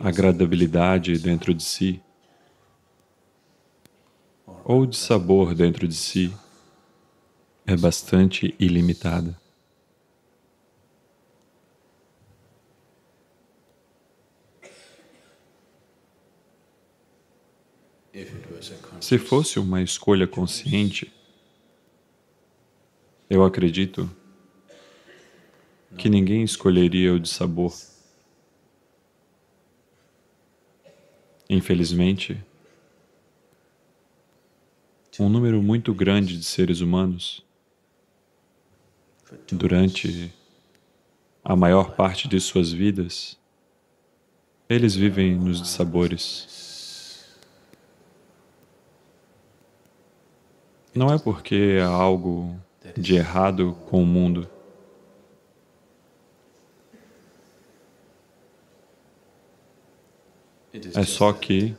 agradabilidade dentro de si, ou de sabor dentro de si, é bastante ilimitada. Se fosse uma escolha consciente, eu acredito que ninguém escolheria o de sabor. Infelizmente, um número muito grande de seres humanos, durante a maior parte de suas vidas, eles vivem nos dissabores. Não é porque há algo de errado com o mundo. É só que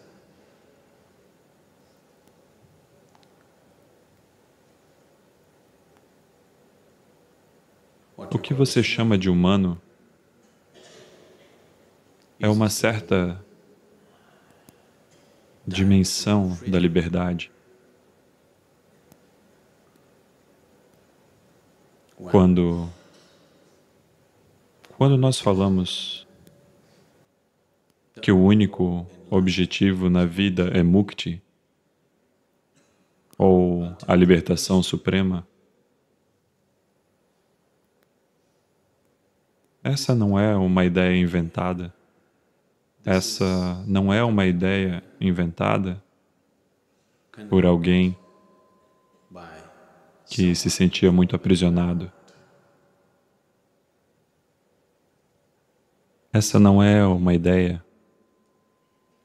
o que você chama de humano é uma certa dimensão da liberdade. Quando, quando nós falamos que o único objetivo na vida é mukti, ou a libertação suprema, essa não é uma ideia inventada. Essa não é uma ideia inventada por alguém que se sentia muito aprisionado. Essa não é uma ideia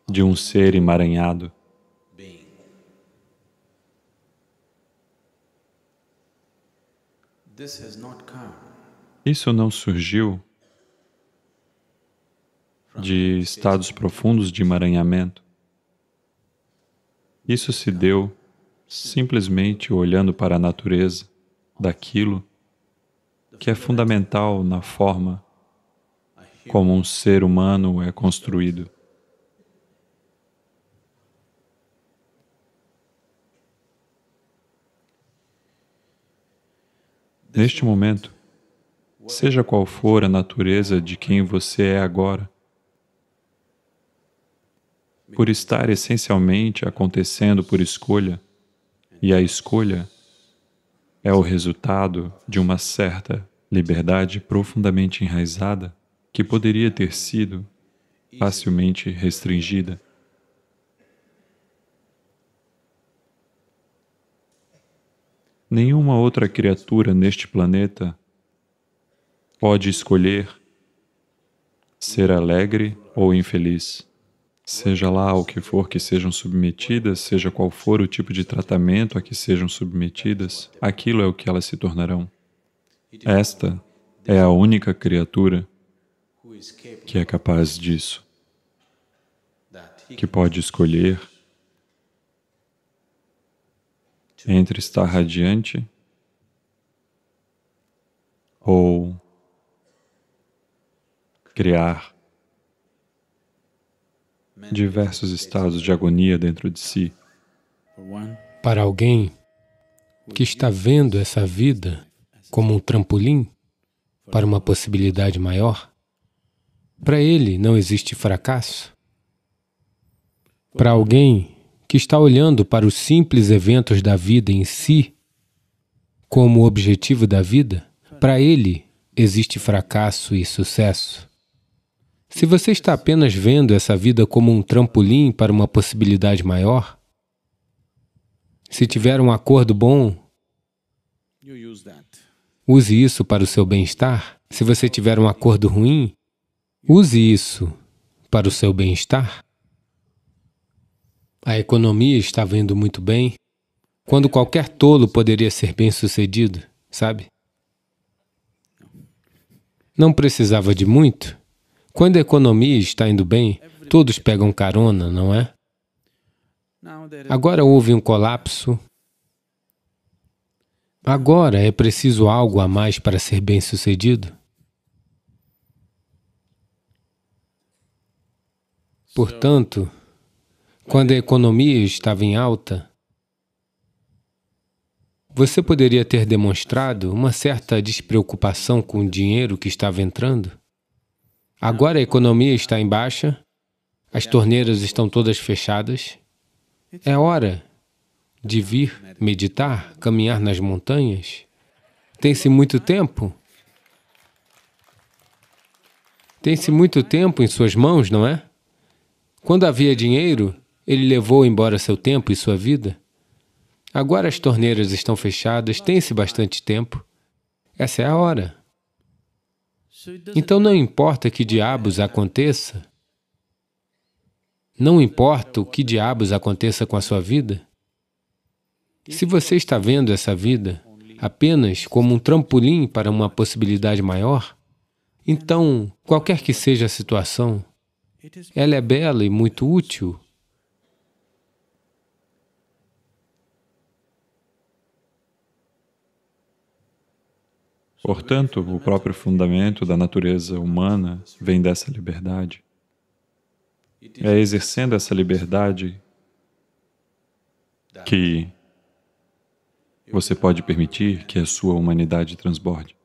de um ser emaranhado. Bem. Isso não surgiu de estados profundos de emaranhamento. Isso se deu simplesmente olhando para a natureza daquilo que é fundamental na forma como um ser humano é construído. Neste momento, seja qual for a natureza de quem você é agora, por estar essencialmente acontecendo por escolha, e a escolha é o resultado de uma certa liberdade profundamente enraizada que poderia ter sido facilmente restringida. Nenhuma outra criatura neste planeta pode escolher ser alegre ou infeliz. Seja lá o que for que sejam submetidas, seja qual for o tipo de tratamento a que sejam submetidas, aquilo é o que elas se tornarão. Esta é a única criatura que é capaz disso, que pode escolher entre estar radiante ou criar diversos estados de agonia dentro de si. Para alguém que está vendo essa vida como um trampolim para uma possibilidade maior, para ele não existe fracasso. Para alguém que está olhando para os simples eventos da vida em si como objetivo da vida, para ele existe fracasso e sucesso. Se você está apenas vendo essa vida como um trampolim para uma possibilidade maior, se tiver um acordo bom, use isso para o seu bem-estar. Se você tiver um acordo ruim, use isso para o seu bem-estar. A economia estava indo muito bem, quando qualquer tolo poderia ser bem sucedido, sabe? Não precisava de muito. Quando a economia está indo bem, todos pegam carona, não é? Agora houve um colapso. Agora é preciso algo a mais para ser bem-sucedido? Portanto, quando a economia estava em alta, você poderia ter demonstrado uma certa despreocupação com o dinheiro que estava entrando? Agora a economia está em baixa, as torneiras estão todas fechadas. É hora de vir meditar, caminhar nas montanhas. Tem-se muito tempo. Tem-se muito tempo em suas mãos, não é? Quando havia dinheiro, ele levou embora seu tempo e sua vida? Agora as torneiras estão fechadas, tem-se bastante tempo. Essa é a hora. Então não importa que diabos aconteça, não importa o que diabos aconteça com a sua vida, se você está vendo essa vida apenas como um trampolim para uma possibilidade maior, então, qualquer que seja a situação, ela é bela e muito útil Portanto, o próprio fundamento da natureza humana vem dessa liberdade. É exercendo essa liberdade que você pode permitir que a sua humanidade transborde.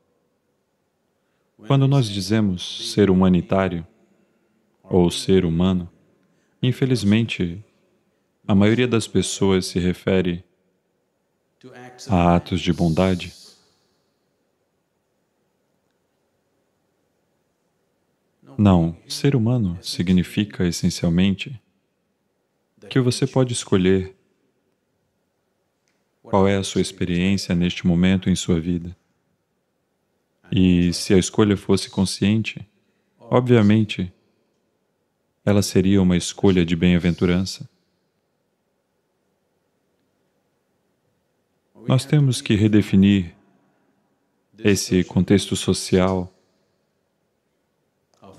Quando nós dizemos ser humanitário ou ser humano, infelizmente, a maioria das pessoas se refere a atos de bondade Não, ser humano significa essencialmente que você pode escolher qual é a sua experiência neste momento em sua vida. E se a escolha fosse consciente, obviamente, ela seria uma escolha de bem-aventurança. Nós temos que redefinir esse contexto social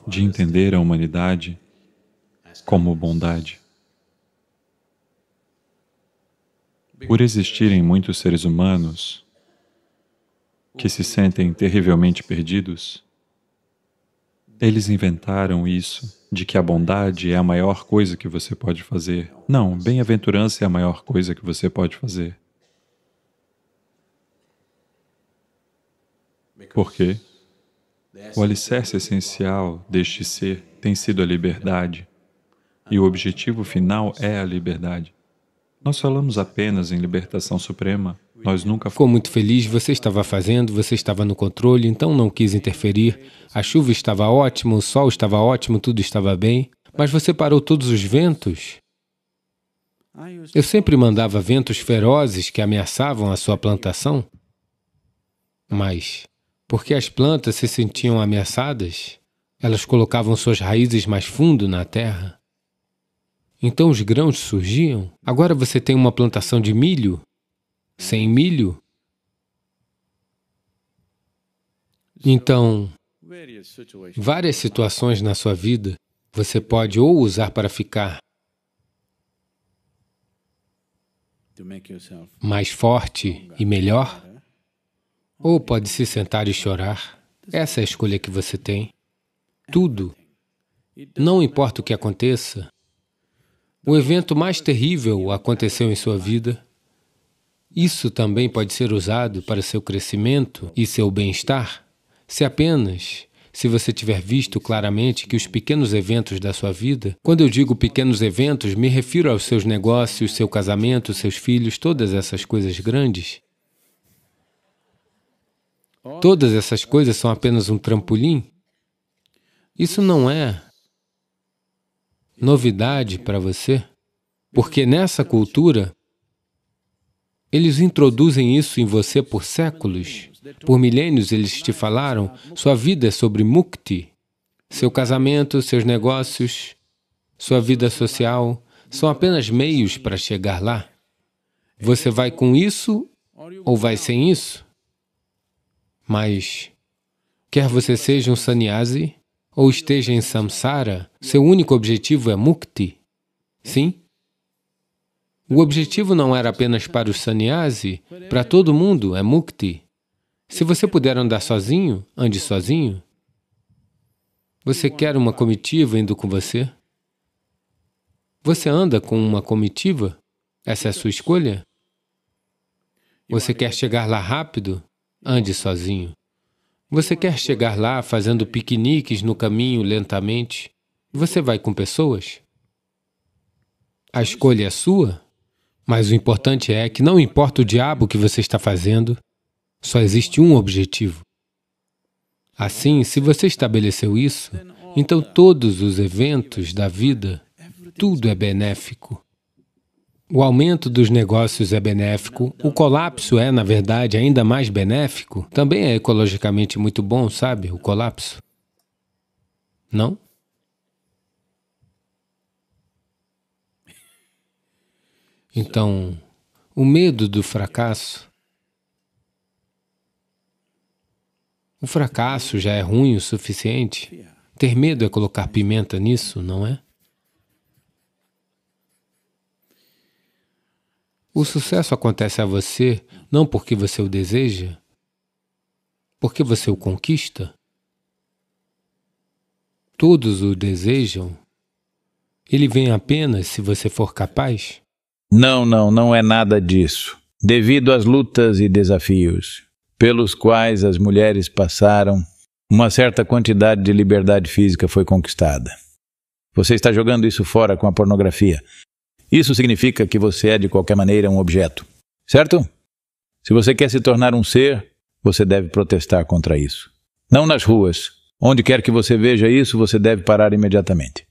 de entender a humanidade como bondade. Por existirem muitos seres humanos que se sentem terrivelmente perdidos, eles inventaram isso, de que a bondade é a maior coisa que você pode fazer. Não, bem-aventurança é a maior coisa que você pode fazer. Por quê? O alicerce essencial deste ser tem sido a liberdade, e o objetivo final é a liberdade. Nós falamos apenas em libertação suprema, nós nunca... Ficou muito feliz, você estava fazendo, você estava no controle, então não quis interferir, a chuva estava ótima, o sol estava ótimo, tudo estava bem, mas você parou todos os ventos. Eu sempre mandava ventos ferozes que ameaçavam a sua plantação, mas porque as plantas se sentiam ameaçadas, elas colocavam suas raízes mais fundo na terra. Então os grãos surgiam. Agora você tem uma plantação de milho. Sem milho. Então, várias situações na sua vida você pode ou usar para ficar mais forte e melhor, ou pode se sentar e chorar. Essa é a escolha que você tem. Tudo. Não importa o que aconteça. O evento mais terrível aconteceu em sua vida. Isso também pode ser usado para seu crescimento e seu bem-estar, se apenas se você tiver visto claramente que os pequenos eventos da sua vida, quando eu digo pequenos eventos, me refiro aos seus negócios, seu casamento, seus filhos, todas essas coisas grandes, Todas essas coisas são apenas um trampolim. Isso não é novidade para você, porque nessa cultura, eles introduzem isso em você por séculos. Por milênios eles te falaram, sua vida é sobre mukti, seu casamento, seus negócios, sua vida social, são apenas meios para chegar lá. Você vai com isso ou vai sem isso? Mas, quer você seja um sannyasi ou esteja em samsara, seu único objetivo é mukti. Sim? O objetivo não era apenas para o sannyasi, para todo mundo é mukti. Se você puder andar sozinho, ande sozinho. Você quer uma comitiva indo com você? Você anda com uma comitiva? Essa é a sua escolha? Você quer chegar lá rápido? ande sozinho. Você quer chegar lá fazendo piqueniques no caminho lentamente? Você vai com pessoas? A escolha é sua, mas o importante é que não importa o diabo que você está fazendo, só existe um objetivo. Assim, se você estabeleceu isso, então todos os eventos da vida, tudo é benéfico o aumento dos negócios é benéfico, o colapso é, na verdade, ainda mais benéfico. Também é ecologicamente muito bom, sabe, o colapso? Não? Então, o medo do fracasso. O fracasso já é ruim o suficiente. Ter medo é colocar pimenta nisso, não é? O sucesso acontece a você não porque você o deseja, porque você o conquista. Todos o desejam. Ele vem apenas se você for capaz. Não, não, não é nada disso. Devido às lutas e desafios pelos quais as mulheres passaram, uma certa quantidade de liberdade física foi conquistada. Você está jogando isso fora com a pornografia. Isso significa que você é, de qualquer maneira, um objeto, certo? Se você quer se tornar um ser, você deve protestar contra isso. Não nas ruas. Onde quer que você veja isso, você deve parar imediatamente.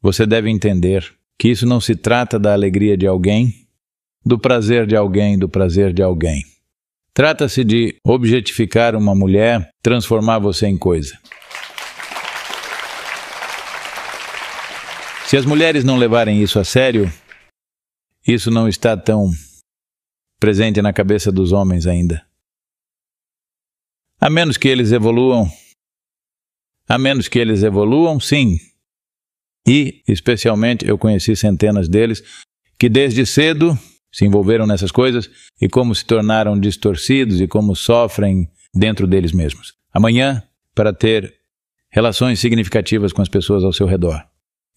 Você deve entender que isso não se trata da alegria de alguém, do prazer de alguém, do prazer de alguém. Trata-se de objetificar uma mulher, transformar você em coisa. Se as mulheres não levarem isso a sério, isso não está tão presente na cabeça dos homens ainda. A menos que eles evoluam, a menos que eles evoluam, sim. E, especialmente, eu conheci centenas deles que desde cedo se envolveram nessas coisas e como se tornaram distorcidos e como sofrem dentro deles mesmos. Amanhã, para ter relações significativas com as pessoas ao seu redor.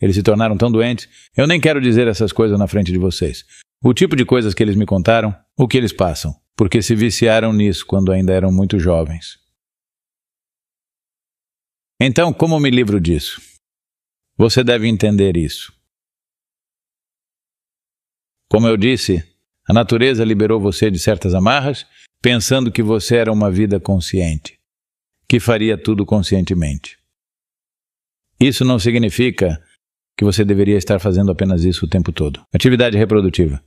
Eles se tornaram tão doentes. Eu nem quero dizer essas coisas na frente de vocês. O tipo de coisas que eles me contaram, o que eles passam, porque se viciaram nisso quando ainda eram muito jovens. Então, como me livro disso? Você deve entender isso. Como eu disse, a natureza liberou você de certas amarras, pensando que você era uma vida consciente, que faria tudo conscientemente. Isso não significa que você deveria estar fazendo apenas isso o tempo todo. Atividade reprodutiva.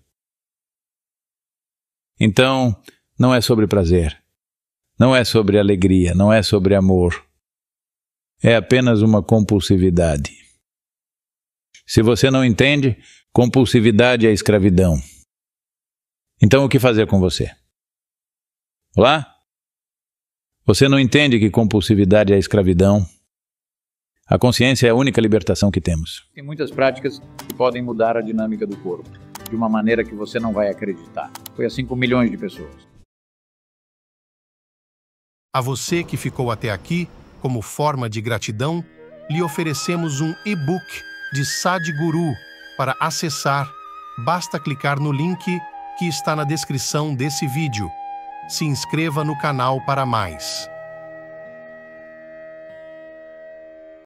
Então, não é sobre prazer, não é sobre alegria, não é sobre amor. É apenas uma compulsividade. Se você não entende, compulsividade é escravidão. Então, o que fazer com você? Olá? Você não entende que compulsividade é escravidão? A consciência é a única libertação que temos. Tem muitas práticas que podem mudar a dinâmica do corpo, de uma maneira que você não vai acreditar. Foi assim com milhões de pessoas. A você que ficou até aqui, como forma de gratidão, lhe oferecemos um e-book de Sadhguru para acessar. Basta clicar no link que está na descrição desse vídeo. Se inscreva no canal para mais.